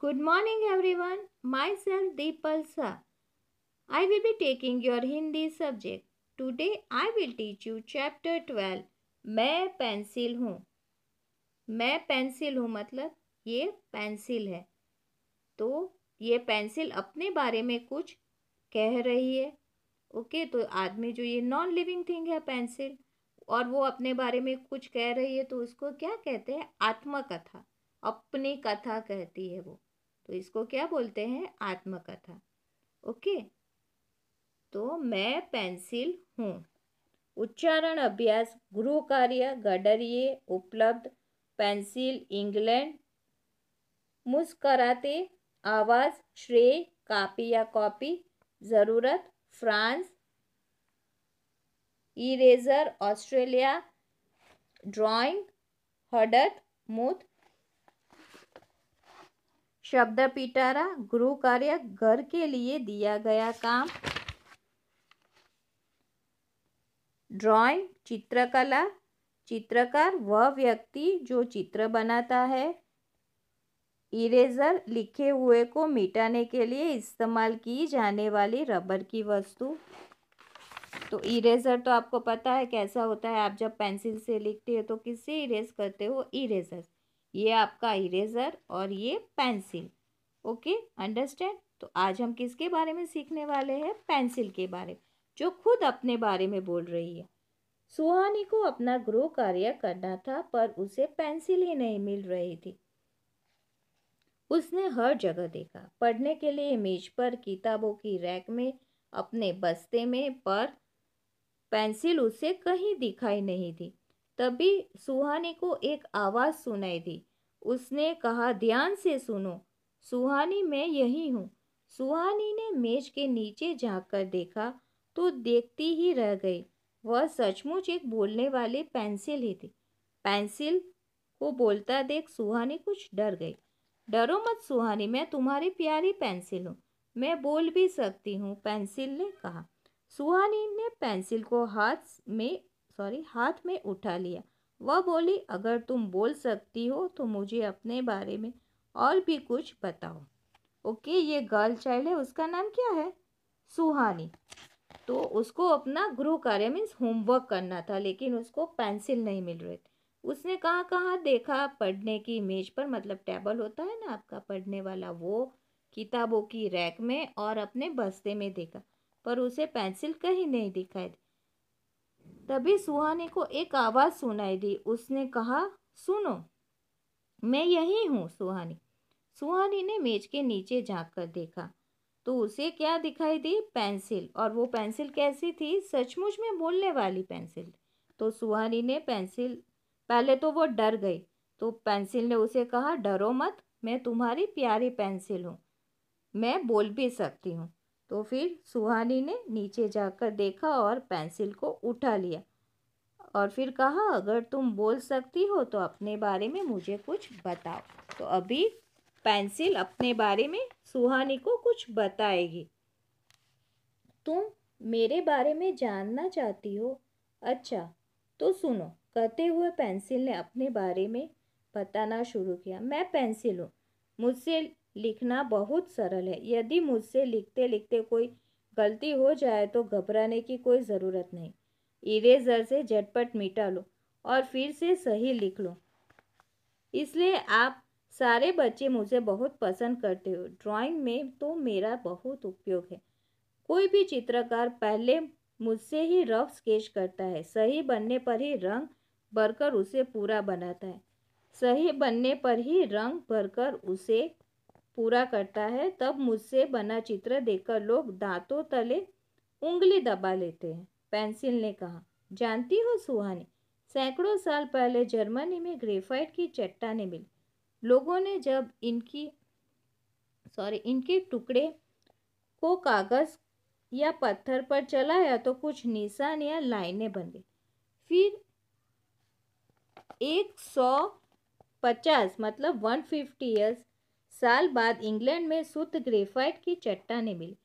Good morning every one my Myself Deepal sir. I will be taking your Hindi subject today I will teach you chapter twelve मैं pencil हूँ मैं pencil हूँ मतलब ये pencil है तो ये पेंसिल अपने बारे में कुछ कह रही है ओके तो आदमी जो ये नॉन लिविंग थिंग है पेंसिल और वो अपने बारे में कुछ कह रही है तो उसको क्या कहते हैं आत्मकथा अपनी कथा कहती है वो तो इसको क्या बोलते हैं आत्मकथा ओके तो मैं पेंसिल हूँ उच्चारण अभ्यास गृह कार्य गडरिए उपलब्ध पेंसिल इंग्लैंड मुस्कराते आवाज़ श्रेय कापी या कॉपी ज़रूरत फ्रांस इरेजर ऑस्ट्रेलिया ड्राइंग हडत मुथ शब्द पिटारा गुरु कार्य घर के लिए दिया गया काम ड्राइंग चित्रकला चित्रकार वह व्यक्ति जो चित्र बनाता है इरेजर लिखे हुए को मिटाने के लिए इस्तेमाल की जाने वाली रबर की वस्तु तो इरेजर तो आपको पता है कैसा होता है आप जब पेंसिल से लिखते हो तो किससे इरेज करते हो इरेजर ये आपका इरेजर और ये पेंसिल ओके अंडरस्टैंड तो आज हम किसके बारे में सीखने वाले हैं पेंसिल के बारे में जो खुद अपने बारे में बोल रही है सुहानी को अपना गृह कार्य करना था पर उसे पेंसिल ही नहीं मिल रही थी उसने हर जगह देखा पढ़ने के लिए मेज पर किताबों की रैक में अपने बस्ते में पर पेंसिल उसे कहीं दिखाई नहीं थी तभी सुहानी को एक आवाज़ सुनाई दी उसने कहा ध्यान से सुनो सुहानी मैं यही हूँ सुहानी ने मेज के नीचे झाँक कर देखा तो देखती ही रह गई वह सचमुच एक बोलने वाली पेंसिल ही थी पेंसिल को बोलता देख सुहानी कुछ डर गई डरो मत सुहानी मैं तुम्हारी प्यारी पेंसिल हूँ मैं बोल भी सकती हूँ पेंसिल ने कहा सुहानी ने पेंसिल को हाथ में सॉरी हाथ में उठा लिया वह बोली अगर तुम बोल सकती हो तो मुझे अपने बारे में और भी कुछ बताओ ओके ये गर्ल चाइल्ड है उसका नाम क्या है सुहानी तो उसको अपना गृह कार्य मीन्स होमवर्क करना था लेकिन उसको पेंसिल नहीं मिल रही थी उसने कहाँ कहाँ देखा पढ़ने की मेज पर मतलब टेबल होता है ना आपका पढ़ने वाला वो किताबों की रैक में और अपने बस्ते में देखा पर उसे पेंसिल कहीं नहीं दिखाई दी तभी सुहाने को एक आवाज़ सुनाई दी उसने कहा सुनो मैं यही हूँ सुहानी सुहानी ने मेज के नीचे झाँक कर देखा तो उसे क्या दिखाई दी पेंसिल और वो पेंसिल कैसी थी सचमुच में बोलने वाली पेंसिल तो सुहानी ने पेंसिल पहले तो वो डर गई तो पेंसिल ने उसे कहा डरो मत मैं तुम्हारी प्यारी पेंसिल हूँ मैं बोल भी सकती हूँ तो फिर सुहानी ने नीचे जाकर देखा और पेंसिल को उठा लिया और फिर कहा अगर तुम बोल सकती हो तो अपने बारे में मुझे कुछ बताओ तो अभी पेंसिल अपने बारे में सुहानी को कुछ बताएगी तुम मेरे बारे में जानना चाहती हो अच्छा तो सुनो कहते हुए पेंसिल ने अपने बारे में बताना शुरू किया मैं पेंसिल हूँ मुझसे लिखना बहुत सरल है यदि मुझसे लिखते लिखते कोई गलती हो जाए तो घबराने की कोई ज़रूरत नहीं इरेजर से झटपट मिटा लो और फिर से सही लिख लो इसलिए आप सारे बच्चे मुझे बहुत पसंद करते हो ड्राइंग में तो मेरा बहुत उपयोग है कोई भी चित्रकार पहले मुझसे ही रफ स्केच करता है सही बनने पर ही रंग भरकर उसे पूरा बनाता है सही बनने पर ही रंग भरकर उसे पूरा करता है तब मुझसे बना चित्र देखकर लोग दांतों तले उंगली दबा लेते हैं पेंसिल ने कहा जानती हो सुहानी सैकड़ों साल पहले जर्मनी में ग्रेफाइट की चट्टाने मिली लोगों ने जब इनकी सॉरी इनके टुकड़े को कागज़ या पत्थर पर चलाया तो कुछ निशान या लाइनें बन गई फिर एक सौ पचास मतलब वन फिफ्टी ईयर्स साल बाद इंग्लैंड में शुद्ध ग्रेफाइट की चट्टाने मिली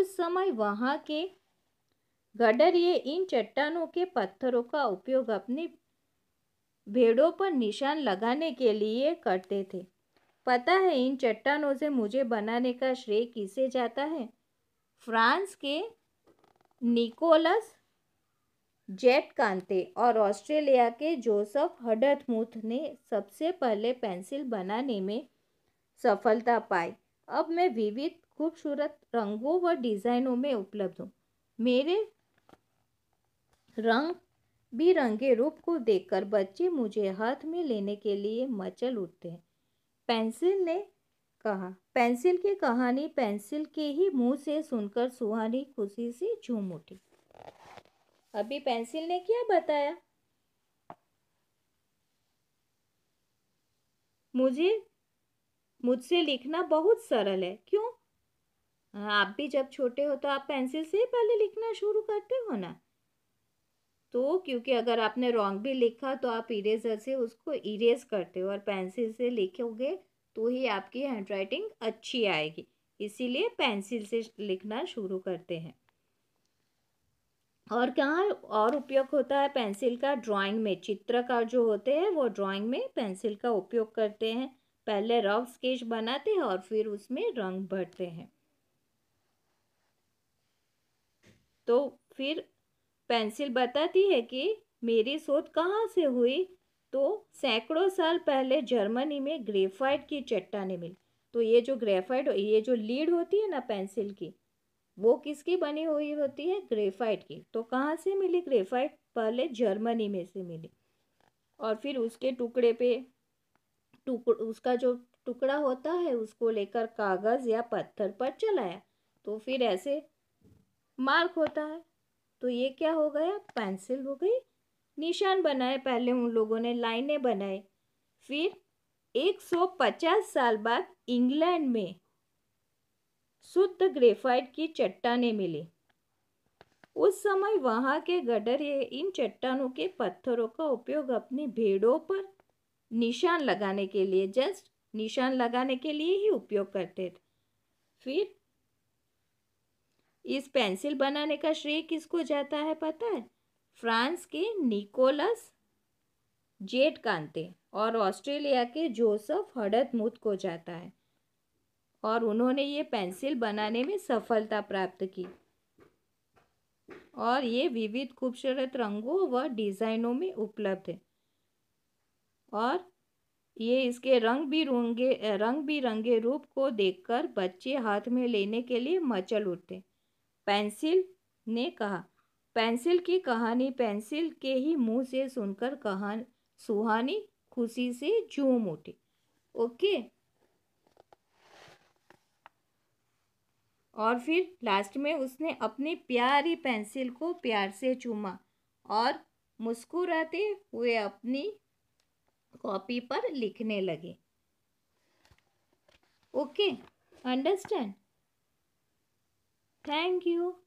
उस समय वहाँ के गडरिए इन चट्टानों के पत्थरों का उपयोग अपनी भेड़ों पर निशान लगाने के लिए करते थे पता है इन चट्टानों से मुझे बनाने का श्रेय किसे जाता है फ्रांस के निकोलस जेट कांते और ऑस्ट्रेलिया के जोसफ हडथमूथ ने सबसे पहले पेंसिल बनाने में सफलता पाई अब मैं विविध खूबसूरत रंगों व डिज़ाइनों में उपलब्ध हूँ मेरे रंग बिरंगे रूप को देखकर बच्चे मुझे हाथ में लेने के लिए मचल उठते हैं पेंसिल ने कहा पेंसिल की कहानी पेंसिल के ही मुंह से सुनकर सुहानी खुशी से झूम उठी अभी पेंसिल ने क्या बताया मुझे मुझसे लिखना बहुत सरल है क्यों आप भी जब छोटे हो तो आप पेंसिल से ही पहले लिखना शुरू करते हो ना तो क्योंकि अगर आपने रॉन्ग भी लिखा तो आप इरेजर से उसको इरेज करते हो और पेंसिल से लिखोगे तो ही आपकी हैंड राइटिंग अच्छी आएगी इसीलिए पेंसिल से लिखना शुरू करते हैं और कहाँ और उपयोग होता है पेंसिल का ड्राइंग में चित्रकार जो होते हैं वो ड्राइंग में पेंसिल का उपयोग करते हैं पहले रफ स्केच बनाते हैं और फिर उसमें रंग भरते हैं तो फिर पेंसिल बताती है कि मेरी शोध कहाँ से हुई तो सैकड़ों साल पहले जर्मनी में ग्रेफाइट की चट्टाने मिली तो ये जो ग्रेफाइट ये जो लीड होती है ना पेंसिल की वो किसकी बनी हुई होती है ग्रेफाइट की तो कहाँ से मिली ग्रेफाइट पहले जर्मनी में से मिली और फिर उसके टुकड़े पे टुकड़ उसका जो टुकड़ा होता है उसको लेकर कागज़ या पत्थर पर चलाया तो फिर ऐसे मार्क होता है तो ये क्या हो गया पेंसिल हो गई निशान बनाए पहले उन लोगों ने लाइनें बनाए फिर 150 साल बाद इंग्लैंड में शुद्ध ग्रेफाइट की चट्टाने मिली उस समय वहाँ के गडर ये इन चट्टानों के पत्थरों का उपयोग अपनी भेड़ों पर निशान लगाने के लिए जस्ट निशान लगाने के लिए ही उपयोग करते थे फिर इस पेंसिल बनाने का श्रेय किसको जाता है पता है फ्रांस के निकोलस जेट कांते और ऑस्ट्रेलिया के जोसफ मुथ को जाता है और उन्होंने ये पेंसिल बनाने में सफलता प्राप्त की और ये विविध खूबसूरत रंगों व डिज़ाइनों में उपलब्ध है और ये इसके रंग बिरंगे रंग बिरंगे रूप को देखकर बच्चे हाथ में लेने के लिए मचल उठते पेंसिल ने कहा पेंसिल की कहानी पेंसिल के ही मुंह से सुनकर कहा सुहानी खुशी से झूम उठी ओके और फिर लास्ट में उसने अपनी प्यारी पेंसिल को प्यार से चूमा और मुस्कुराते हुए अपनी कॉपी पर लिखने लगे ओके अंडरस्टैंड थैंक यू